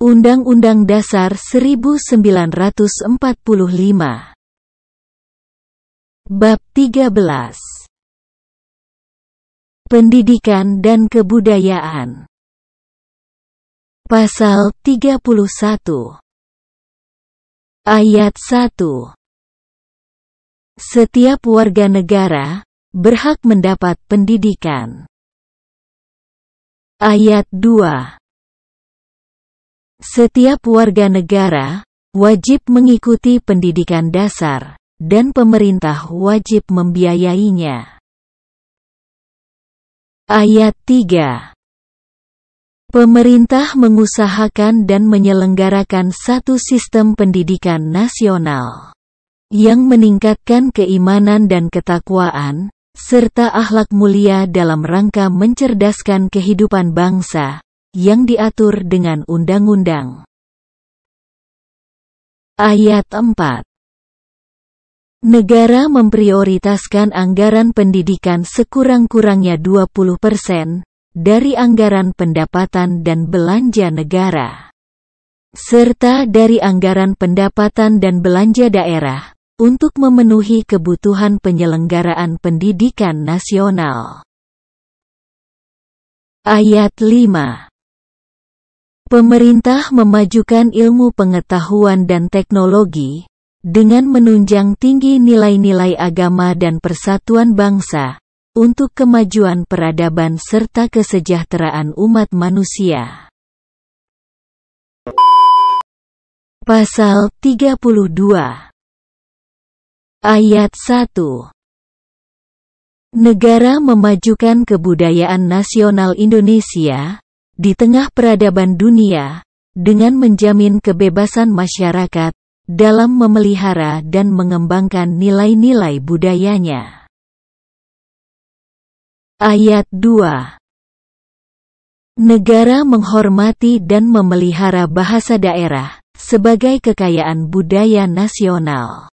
Undang-Undang Dasar 1945 Bab 13 Pendidikan dan Kebudayaan Pasal 31 Ayat 1 Setiap warga negara berhak mendapat pendidikan. Ayat 2 setiap warga negara wajib mengikuti pendidikan dasar, dan pemerintah wajib membiayainya. Ayat 3 Pemerintah mengusahakan dan menyelenggarakan satu sistem pendidikan nasional yang meningkatkan keimanan dan ketakwaan, serta akhlak mulia dalam rangka mencerdaskan kehidupan bangsa, yang diatur dengan undang-undang. Ayat 4 Negara memprioritaskan anggaran pendidikan sekurang-kurangnya 20% dari anggaran pendapatan dan belanja negara, serta dari anggaran pendapatan dan belanja daerah, untuk memenuhi kebutuhan penyelenggaraan pendidikan nasional. Ayat 5 Pemerintah memajukan ilmu pengetahuan dan teknologi dengan menunjang tinggi nilai-nilai agama dan persatuan bangsa untuk kemajuan peradaban serta kesejahteraan umat manusia. Pasal 32 Ayat 1 Negara memajukan kebudayaan nasional Indonesia, di tengah peradaban dunia, dengan menjamin kebebasan masyarakat dalam memelihara dan mengembangkan nilai-nilai budayanya. Ayat 2 Negara menghormati dan memelihara bahasa daerah sebagai kekayaan budaya nasional.